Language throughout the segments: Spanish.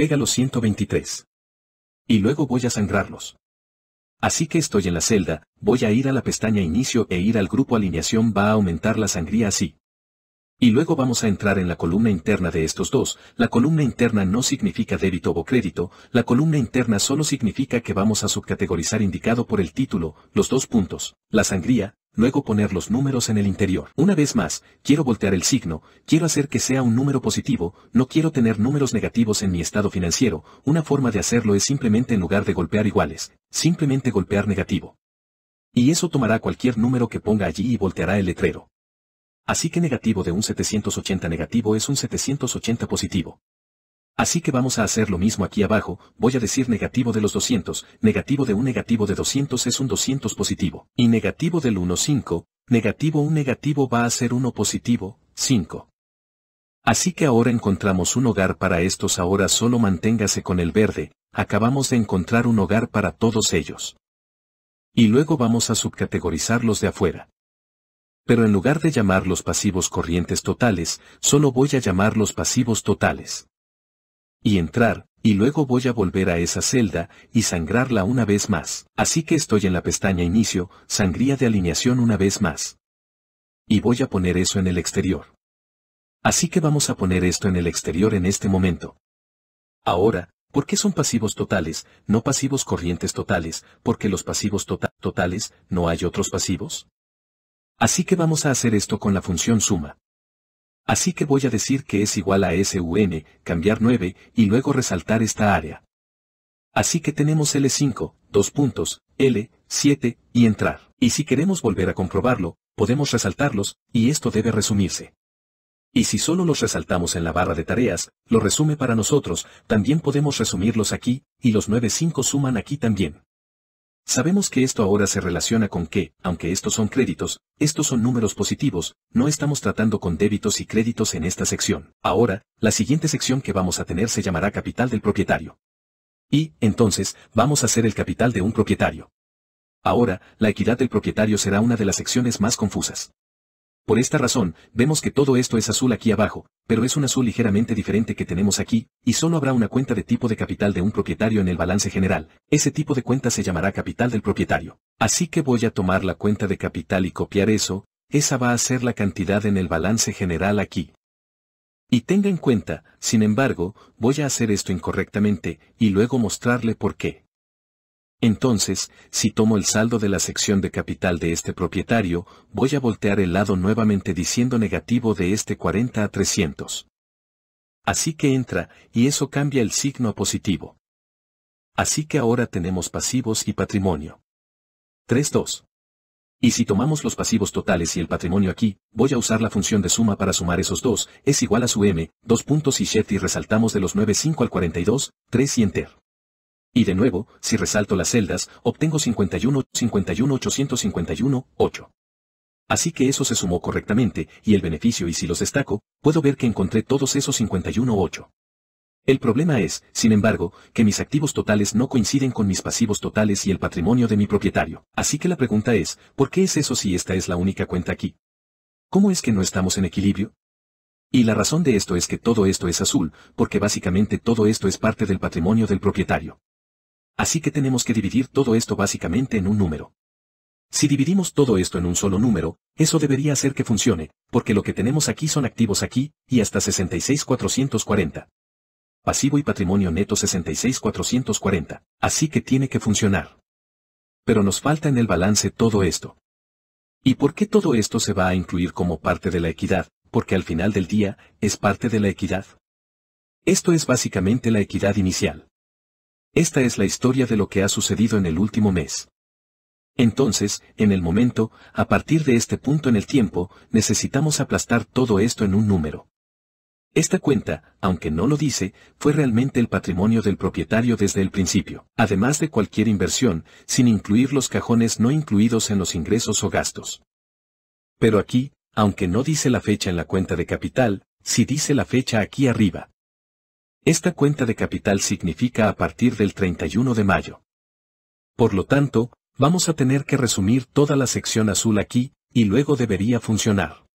pega los 123. Y luego voy a sangrarlos. Así que estoy en la celda, voy a ir a la pestaña inicio e ir al grupo alineación va a aumentar la sangría así. Y luego vamos a entrar en la columna interna de estos dos, la columna interna no significa débito o crédito, la columna interna solo significa que vamos a subcategorizar indicado por el título, los dos puntos, la sangría, luego poner los números en el interior. Una vez más, quiero voltear el signo, quiero hacer que sea un número positivo, no quiero tener números negativos en mi estado financiero, una forma de hacerlo es simplemente en lugar de golpear iguales, simplemente golpear negativo. Y eso tomará cualquier número que ponga allí y volteará el letrero. Así que negativo de un 780 negativo es un 780 positivo. Así que vamos a hacer lo mismo aquí abajo, voy a decir negativo de los 200, negativo de un negativo de 200 es un 200 positivo, y negativo del 1 negativo un negativo va a ser 1 positivo, 5. Así que ahora encontramos un hogar para estos ahora solo manténgase con el verde, acabamos de encontrar un hogar para todos ellos. Y luego vamos a subcategorizarlos de afuera. Pero en lugar de llamarlos pasivos corrientes totales, solo voy a llamarlos pasivos totales y entrar, y luego voy a volver a esa celda, y sangrarla una vez más. Así que estoy en la pestaña Inicio, Sangría de alineación una vez más. Y voy a poner eso en el exterior. Así que vamos a poner esto en el exterior en este momento. Ahora, ¿por qué son pasivos totales, no pasivos corrientes totales, porque los pasivos tota-, totales, no hay otros pasivos? Así que vamos a hacer esto con la función suma. Así que voy a decir que es igual a SUN, cambiar 9, y luego resaltar esta área. Así que tenemos L5, dos puntos, L, 7, y entrar. Y si queremos volver a comprobarlo, podemos resaltarlos, y esto debe resumirse. Y si solo los resaltamos en la barra de tareas, lo resume para nosotros, también podemos resumirlos aquí, y los 9.5 suman aquí también. Sabemos que esto ahora se relaciona con que, aunque estos son créditos, estos son números positivos, no estamos tratando con débitos y créditos en esta sección. Ahora, la siguiente sección que vamos a tener se llamará capital del propietario. Y, entonces, vamos a hacer el capital de un propietario. Ahora, la equidad del propietario será una de las secciones más confusas. Por esta razón, vemos que todo esto es azul aquí abajo, pero es un azul ligeramente diferente que tenemos aquí, y solo habrá una cuenta de tipo de capital de un propietario en el balance general. Ese tipo de cuenta se llamará capital del propietario. Así que voy a tomar la cuenta de capital y copiar eso, esa va a ser la cantidad en el balance general aquí. Y tenga en cuenta, sin embargo, voy a hacer esto incorrectamente, y luego mostrarle por qué. Entonces, si tomo el saldo de la sección de capital de este propietario, voy a voltear el lado nuevamente diciendo negativo de este 40 a 300. Así que entra, y eso cambia el signo a positivo. Así que ahora tenemos pasivos y patrimonio. 3.2. Y si tomamos los pasivos totales y el patrimonio aquí, voy a usar la función de suma para sumar esos dos, es igual a su m, 2.7 y y resaltamos de los 9.5 al 42, 3 y enter. Y de nuevo, si resalto las celdas, obtengo 51, 51, 851, 8. Así que eso se sumó correctamente, y el beneficio y si los destaco, puedo ver que encontré todos esos 51, 8. El problema es, sin embargo, que mis activos totales no coinciden con mis pasivos totales y el patrimonio de mi propietario. Así que la pregunta es, ¿por qué es eso si esta es la única cuenta aquí? ¿Cómo es que no estamos en equilibrio? Y la razón de esto es que todo esto es azul, porque básicamente todo esto es parte del patrimonio del propietario. Así que tenemos que dividir todo esto básicamente en un número. Si dividimos todo esto en un solo número, eso debería hacer que funcione, porque lo que tenemos aquí son activos aquí, y hasta 66,440. Pasivo y patrimonio neto 66,440. Así que tiene que funcionar. Pero nos falta en el balance todo esto. ¿Y por qué todo esto se va a incluir como parte de la equidad? Porque al final del día, es parte de la equidad. Esto es básicamente la equidad inicial. Esta es la historia de lo que ha sucedido en el último mes. Entonces, en el momento, a partir de este punto en el tiempo, necesitamos aplastar todo esto en un número. Esta cuenta, aunque no lo dice, fue realmente el patrimonio del propietario desde el principio, además de cualquier inversión, sin incluir los cajones no incluidos en los ingresos o gastos. Pero aquí, aunque no dice la fecha en la cuenta de capital, sí dice la fecha aquí arriba. Esta cuenta de capital significa a partir del 31 de mayo. Por lo tanto, vamos a tener que resumir toda la sección azul aquí, y luego debería funcionar.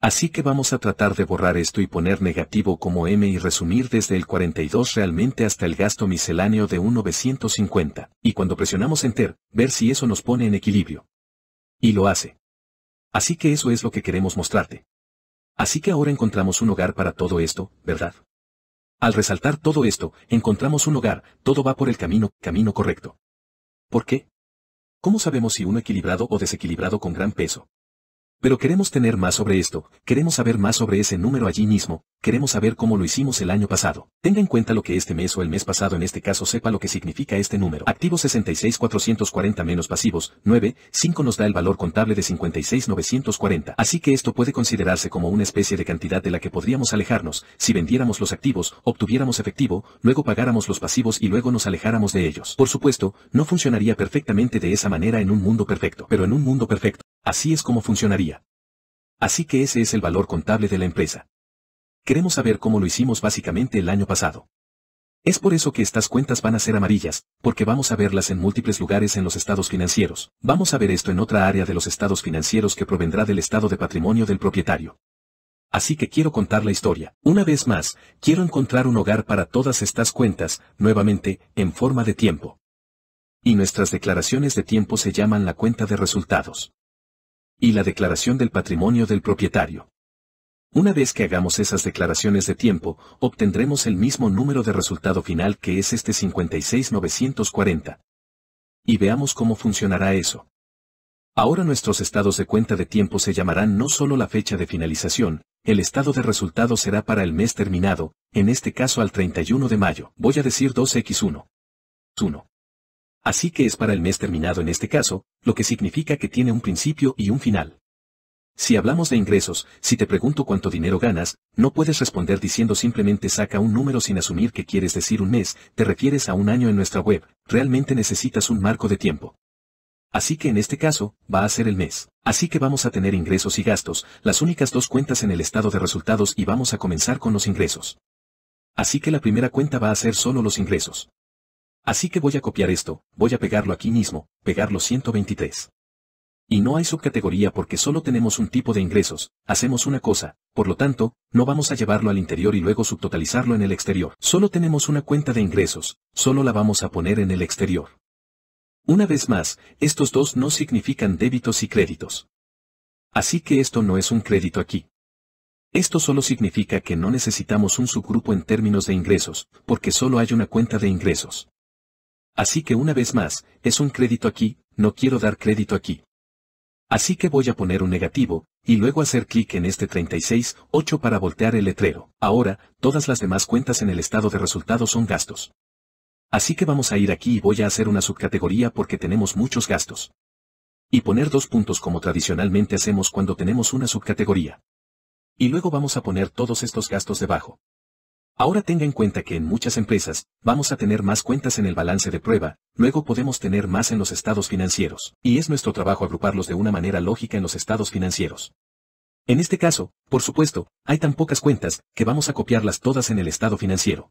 Así que vamos a tratar de borrar esto y poner negativo como M y resumir desde el 42 realmente hasta el gasto misceláneo de un 950, y cuando presionamos Enter, ver si eso nos pone en equilibrio. Y lo hace. Así que eso es lo que queremos mostrarte. Así que ahora encontramos un hogar para todo esto, ¿verdad? Al resaltar todo esto, encontramos un hogar, todo va por el camino, camino correcto. ¿Por qué? ¿Cómo sabemos si uno equilibrado o desequilibrado con gran peso? Pero queremos tener más sobre esto, queremos saber más sobre ese número allí mismo, queremos saber cómo lo hicimos el año pasado. Tenga en cuenta lo que este mes o el mes pasado en este caso sepa lo que significa este número. Activos 66,440 menos pasivos, 9, 5 nos da el valor contable de 56,940. Así que esto puede considerarse como una especie de cantidad de la que podríamos alejarnos, si vendiéramos los activos, obtuviéramos efectivo, luego pagáramos los pasivos y luego nos alejáramos de ellos. Por supuesto, no funcionaría perfectamente de esa manera en un mundo perfecto. Pero en un mundo perfecto, Así es como funcionaría. Así que ese es el valor contable de la empresa. Queremos saber cómo lo hicimos básicamente el año pasado. Es por eso que estas cuentas van a ser amarillas, porque vamos a verlas en múltiples lugares en los estados financieros. Vamos a ver esto en otra área de los estados financieros que provendrá del estado de patrimonio del propietario. Así que quiero contar la historia. Una vez más, quiero encontrar un hogar para todas estas cuentas, nuevamente, en forma de tiempo. Y nuestras declaraciones de tiempo se llaman la cuenta de resultados y la declaración del patrimonio del propietario. Una vez que hagamos esas declaraciones de tiempo, obtendremos el mismo número de resultado final que es este 56940. Y veamos cómo funcionará eso. Ahora nuestros estados de cuenta de tiempo se llamarán no solo la fecha de finalización, el estado de resultado será para el mes terminado, en este caso al 31 de mayo. Voy a decir 2x1. 1. Así que es para el mes terminado en este caso, lo que significa que tiene un principio y un final. Si hablamos de ingresos, si te pregunto cuánto dinero ganas, no puedes responder diciendo simplemente saca un número sin asumir que quieres decir un mes, te refieres a un año en nuestra web, realmente necesitas un marco de tiempo. Así que en este caso, va a ser el mes. Así que vamos a tener ingresos y gastos, las únicas dos cuentas en el estado de resultados y vamos a comenzar con los ingresos. Así que la primera cuenta va a ser solo los ingresos. Así que voy a copiar esto, voy a pegarlo aquí mismo, pegarlo 123. Y no hay subcategoría porque solo tenemos un tipo de ingresos, hacemos una cosa, por lo tanto, no vamos a llevarlo al interior y luego subtotalizarlo en el exterior. Solo tenemos una cuenta de ingresos, solo la vamos a poner en el exterior. Una vez más, estos dos no significan débitos y créditos. Así que esto no es un crédito aquí. Esto solo significa que no necesitamos un subgrupo en términos de ingresos, porque solo hay una cuenta de ingresos. Así que una vez más, es un crédito aquí, no quiero dar crédito aquí. Así que voy a poner un negativo, y luego hacer clic en este 36, 8 para voltear el letrero. Ahora, todas las demás cuentas en el estado de resultados son gastos. Así que vamos a ir aquí y voy a hacer una subcategoría porque tenemos muchos gastos. Y poner dos puntos como tradicionalmente hacemos cuando tenemos una subcategoría. Y luego vamos a poner todos estos gastos debajo. Ahora tenga en cuenta que en muchas empresas, vamos a tener más cuentas en el balance de prueba, luego podemos tener más en los estados financieros, y es nuestro trabajo agruparlos de una manera lógica en los estados financieros. En este caso, por supuesto, hay tan pocas cuentas, que vamos a copiarlas todas en el estado financiero.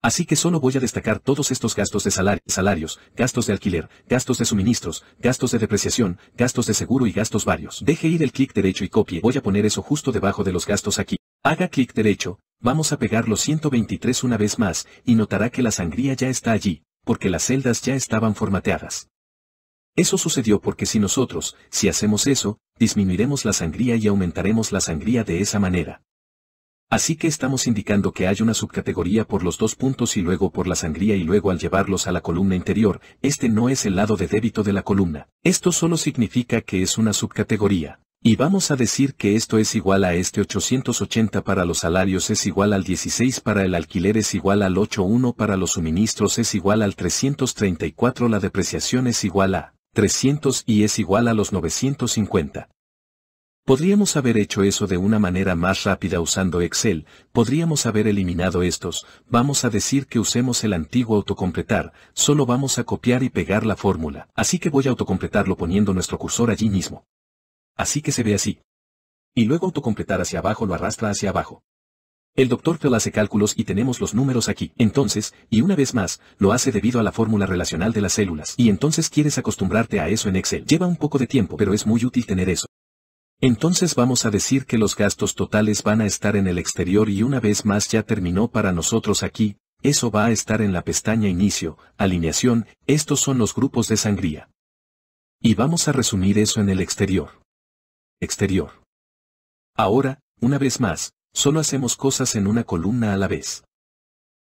Así que solo voy a destacar todos estos gastos de salario, salarios, gastos de alquiler, gastos de suministros, gastos de depreciación, gastos de seguro y gastos varios. Deje ir el clic derecho y copie. Voy a poner eso justo debajo de los gastos aquí. Haga clic derecho, vamos a pegar los 123 una vez más, y notará que la sangría ya está allí, porque las celdas ya estaban formateadas. Eso sucedió porque si nosotros, si hacemos eso, disminuiremos la sangría y aumentaremos la sangría de esa manera. Así que estamos indicando que hay una subcategoría por los dos puntos y luego por la sangría y luego al llevarlos a la columna interior, este no es el lado de débito de la columna. Esto solo significa que es una subcategoría. Y vamos a decir que esto es igual a este 880 para los salarios es igual al 16 para el alquiler es igual al 81 para los suministros es igual al 334 la depreciación es igual a 300 y es igual a los 950. Podríamos haber hecho eso de una manera más rápida usando Excel, podríamos haber eliminado estos, vamos a decir que usemos el antiguo autocompletar, solo vamos a copiar y pegar la fórmula, así que voy a autocompletarlo poniendo nuestro cursor allí mismo así que se ve así. Y luego autocompletar hacia abajo lo arrastra hacia abajo. El doctor Phil hace cálculos y tenemos los números aquí. Entonces, y una vez más, lo hace debido a la fórmula relacional de las células. Y entonces quieres acostumbrarte a eso en Excel. Lleva un poco de tiempo, pero es muy útil tener eso. Entonces vamos a decir que los gastos totales van a estar en el exterior y una vez más ya terminó para nosotros aquí, eso va a estar en la pestaña Inicio, Alineación, estos son los grupos de sangría. Y vamos a resumir eso en el exterior exterior. Ahora, una vez más, solo hacemos cosas en una columna a la vez.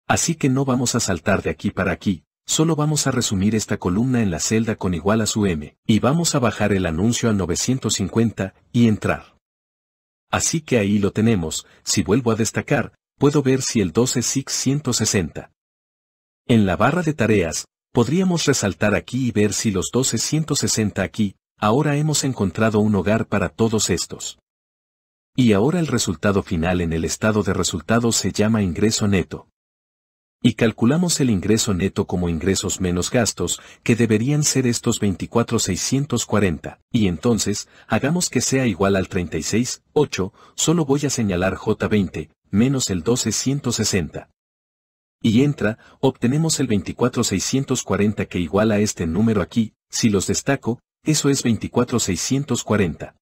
Así que no vamos a saltar de aquí para aquí, solo vamos a resumir esta columna en la celda con igual a su m, y vamos a bajar el anuncio a 950, y entrar. Así que ahí lo tenemos, si vuelvo a destacar, puedo ver si el 12 En la barra de tareas, podríamos resaltar aquí y ver si los 12 160 aquí, Ahora hemos encontrado un hogar para todos estos. Y ahora el resultado final en el estado de resultados se llama ingreso neto. Y calculamos el ingreso neto como ingresos menos gastos, que deberían ser estos 24,640, y entonces, hagamos que sea igual al 36,8, solo voy a señalar J20, menos el 12,160. Y entra, obtenemos el 24,640 que iguala a este número aquí, si los destaco, eso es 24640.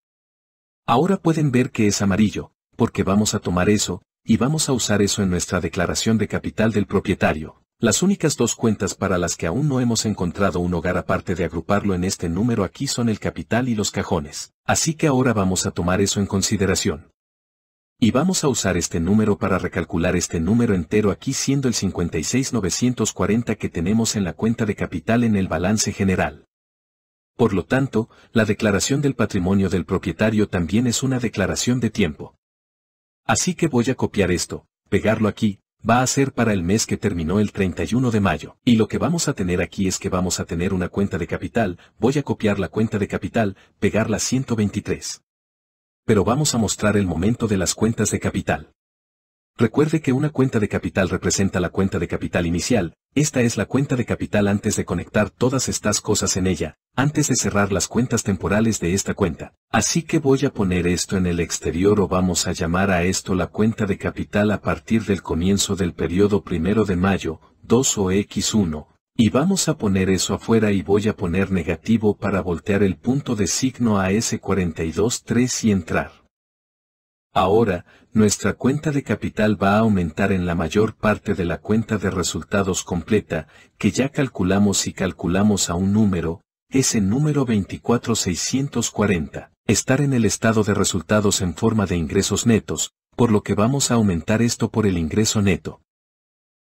Ahora pueden ver que es amarillo, porque vamos a tomar eso, y vamos a usar eso en nuestra declaración de capital del propietario. Las únicas dos cuentas para las que aún no hemos encontrado un hogar aparte de agruparlo en este número aquí son el capital y los cajones, así que ahora vamos a tomar eso en consideración. Y vamos a usar este número para recalcular este número entero aquí siendo el 56940 que tenemos en la cuenta de capital en el balance general. Por lo tanto, la declaración del patrimonio del propietario también es una declaración de tiempo. Así que voy a copiar esto, pegarlo aquí, va a ser para el mes que terminó el 31 de mayo. Y lo que vamos a tener aquí es que vamos a tener una cuenta de capital, voy a copiar la cuenta de capital, pegarla 123. Pero vamos a mostrar el momento de las cuentas de capital. Recuerde que una cuenta de capital representa la cuenta de capital inicial, esta es la cuenta de capital antes de conectar todas estas cosas en ella, antes de cerrar las cuentas temporales de esta cuenta. Así que voy a poner esto en el exterior o vamos a llamar a esto la cuenta de capital a partir del comienzo del periodo primero de mayo, 2 o X1, y vamos a poner eso afuera y voy a poner negativo para voltear el punto de signo a S423 y entrar. Ahora, nuestra cuenta de capital va a aumentar en la mayor parte de la cuenta de resultados completa, que ya calculamos y calculamos a un número, ese número 24640, estar en el estado de resultados en forma de ingresos netos, por lo que vamos a aumentar esto por el ingreso neto.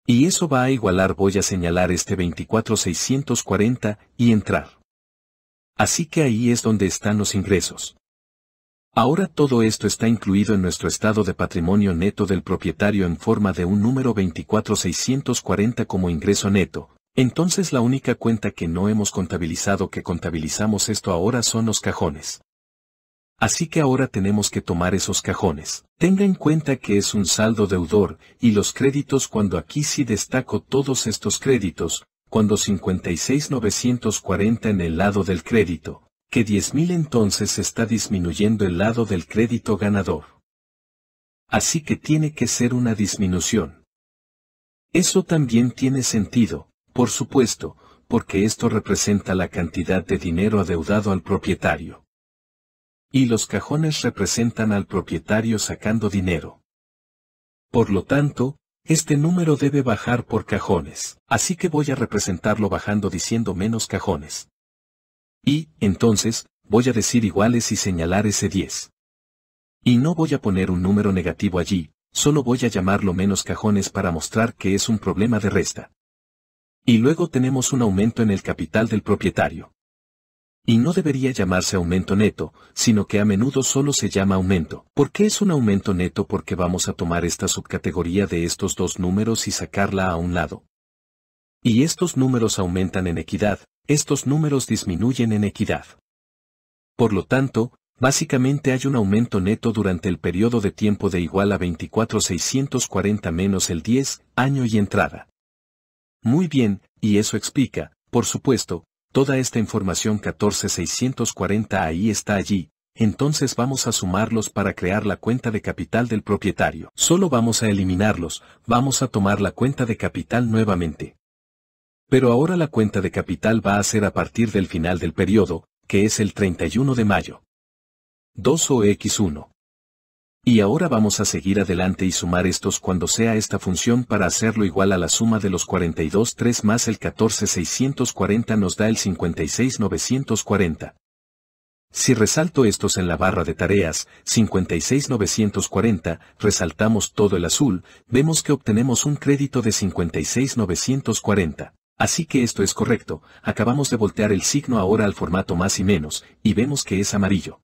Y eso va a igualar voy a señalar este 24640 y entrar. Así que ahí es donde están los ingresos. Ahora todo esto está incluido en nuestro estado de patrimonio neto del propietario en forma de un número 24640 como ingreso neto. Entonces la única cuenta que no hemos contabilizado que contabilizamos esto ahora son los cajones. Así que ahora tenemos que tomar esos cajones. Tenga en cuenta que es un saldo deudor, y los créditos cuando aquí sí destaco todos estos créditos, cuando 56940 en el lado del crédito, que 10.000 entonces está disminuyendo el lado del crédito ganador. Así que tiene que ser una disminución. Eso también tiene sentido, por supuesto, porque esto representa la cantidad de dinero adeudado al propietario. Y los cajones representan al propietario sacando dinero. Por lo tanto, este número debe bajar por cajones, así que voy a representarlo bajando diciendo menos cajones. Y, entonces, voy a decir iguales y señalar ese 10. Y no voy a poner un número negativo allí, solo voy a llamarlo menos cajones para mostrar que es un problema de resta. Y luego tenemos un aumento en el capital del propietario. Y no debería llamarse aumento neto, sino que a menudo solo se llama aumento. ¿Por qué es un aumento neto? Porque vamos a tomar esta subcategoría de estos dos números y sacarla a un lado. Y estos números aumentan en equidad, estos números disminuyen en equidad. Por lo tanto, básicamente hay un aumento neto durante el periodo de tiempo de igual a 24.640 menos el 10, año y entrada. Muy bien, y eso explica, por supuesto, toda esta información 14.640 ahí está allí, entonces vamos a sumarlos para crear la cuenta de capital del propietario. Solo vamos a eliminarlos, vamos a tomar la cuenta de capital nuevamente. Pero ahora la cuenta de capital va a ser a partir del final del periodo, que es el 31 de mayo. 2 x 1 Y ahora vamos a seguir adelante y sumar estos cuando sea esta función para hacerlo igual a la suma de los 42 más el 14640 nos da el 56940. Si resalto estos en la barra de tareas, 56940, resaltamos todo el azul, vemos que obtenemos un crédito de 56940. Así que esto es correcto, acabamos de voltear el signo ahora al formato más y menos, y vemos que es amarillo.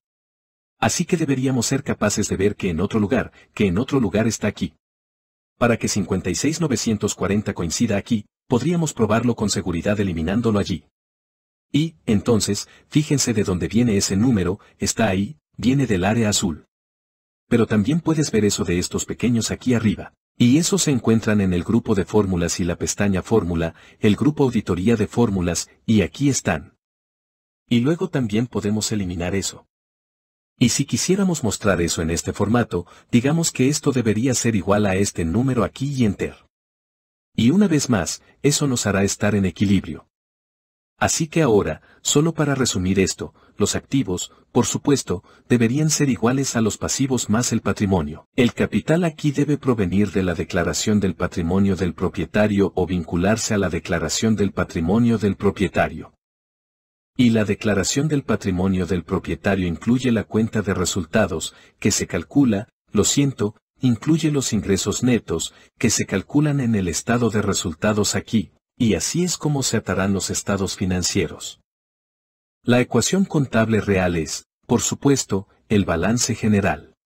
Así que deberíamos ser capaces de ver que en otro lugar, que en otro lugar está aquí. Para que 56940 coincida aquí, podríamos probarlo con seguridad eliminándolo allí. Y, entonces, fíjense de dónde viene ese número, está ahí, viene del área azul. Pero también puedes ver eso de estos pequeños aquí arriba. Y esos se encuentran en el grupo de fórmulas y la pestaña fórmula, el grupo auditoría de fórmulas, y aquí están. Y luego también podemos eliminar eso. Y si quisiéramos mostrar eso en este formato, digamos que esto debería ser igual a este número aquí y enter. Y una vez más, eso nos hará estar en equilibrio. Así que ahora, solo para resumir esto, los activos, por supuesto, deberían ser iguales a los pasivos más el patrimonio. El capital aquí debe provenir de la declaración del patrimonio del propietario o vincularse a la declaración del patrimonio del propietario. Y la declaración del patrimonio del propietario incluye la cuenta de resultados, que se calcula, lo siento, incluye los ingresos netos, que se calculan en el estado de resultados aquí, y así es como se atarán los estados financieros. La ecuación contable real es, por supuesto, el balance general.